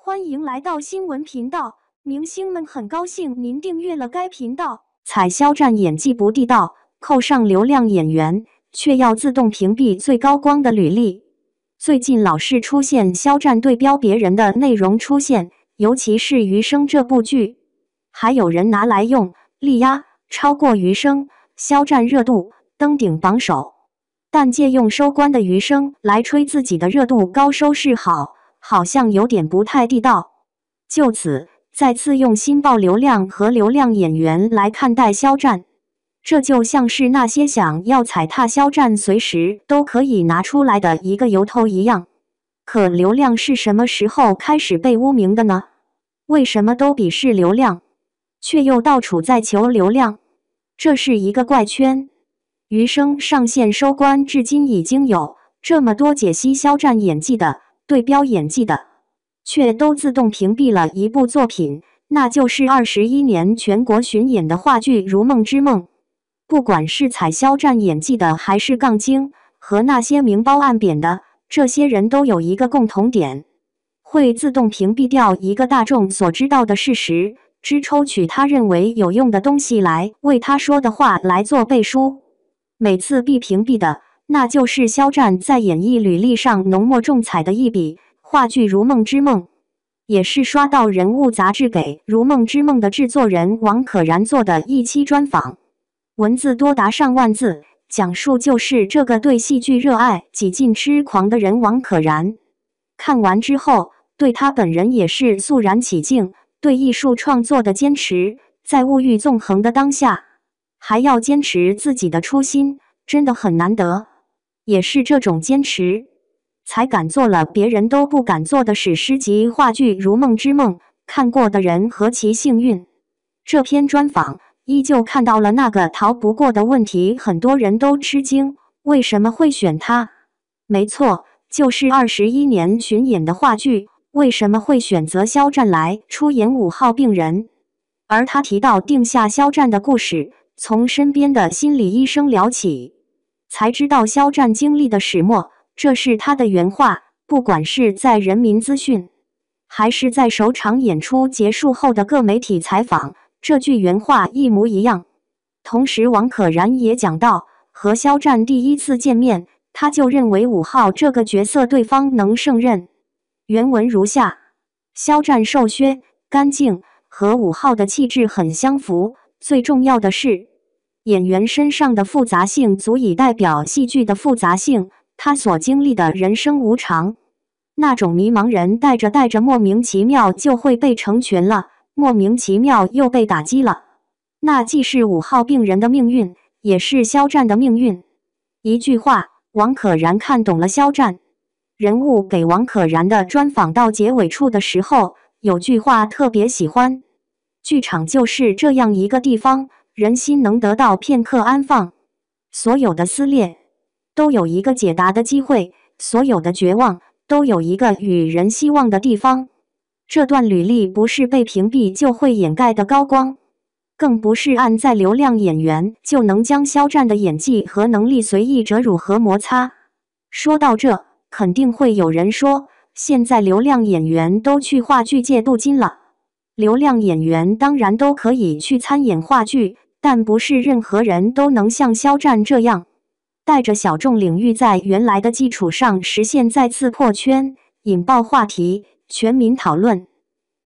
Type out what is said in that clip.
欢迎来到新闻频道，明星们很高兴您订阅了该频道。彩肖战演技不地道，扣上流量演员，却要自动屏蔽最高光的履历。最近老是出现肖战对标别人的内容出现，尤其是《余生》这部剧，还有人拿来用，力压超过《余生》，肖战热度登顶榜首。但借用收官的《余生》来吹自己的热度高收视好。好像有点不太地道。就此再次用“新爆流量”和“流量演员”来看待肖战，这就像是那些想要踩踏肖战，随时都可以拿出来的一个由头一样。可流量是什么时候开始被污名的呢？为什么都鄙视流量，却又到处在求流量？这是一个怪圈。《余生》上线收官，至今已经有这么多解析肖战演技的。对标演技的，却都自动屏蔽了一部作品，那就是二十一年全国巡演的话剧《如梦之梦》。不管是采肖战演技的，还是杠精和那些明褒暗贬的，这些人都有一个共同点：会自动屏蔽掉一个大众所知道的事实，只抽取他认为有用的东西来为他说的话来做背书。每次必屏蔽的。那就是肖战在演艺履历上浓墨重彩的一笔。话剧《如梦之梦》也是刷到《人物》杂志给《如梦之梦》的制作人王可然做的一期专访，文字多达上万字，讲述就是这个对戏剧热爱几近痴狂的人王可然。看完之后，对他本人也是肃然起敬。对艺术创作的坚持，在物欲纵横的当下，还要坚持自己的初心，真的很难得。也是这种坚持，才敢做了别人都不敢做的史诗级话剧《如梦之梦》。看过的人何其幸运！这篇专访依旧看到了那个逃不过的问题：很多人都吃惊，为什么会选他？没错，就是二十一年巡演的话剧。为什么会选择肖战来出演五号病人？而他提到定下肖战的故事，从身边的心理医生聊起。才知道肖战经历的始末，这是他的原话。不管是在人民资讯，还是在首场演出结束后的各媒体采访，这句原话一模一样。同时，王可然也讲到，和肖战第一次见面，他就认为五号这个角色对方能胜任。原文如下：肖战瘦削、干净，和五号的气质很相符。最重要的是。演员身上的复杂性足以代表戏剧的复杂性，他所经历的人生无常，那种迷茫，人带着带着莫名其妙就会被成群了，莫名其妙又被打击了，那既是五号病人的命运，也是肖战的命运。一句话，王可然看懂了肖战人物。给王可然的专访到结尾处的时候，有句话特别喜欢，剧场就是这样一个地方。人心能得到片刻安放，所有的撕裂都有一个解答的机会，所有的绝望都有一个与人希望的地方。这段履历不是被屏蔽就会掩盖的高光，更不是按在流量演员就能将肖战的演技和能力随意折辱和摩擦。说到这，肯定会有人说，现在流量演员都去话剧界镀金了，流量演员当然都可以去参演话剧。但不是任何人都能像肖战这样，带着小众领域在原来的基础上实现再次破圈，引爆话题，全民讨论。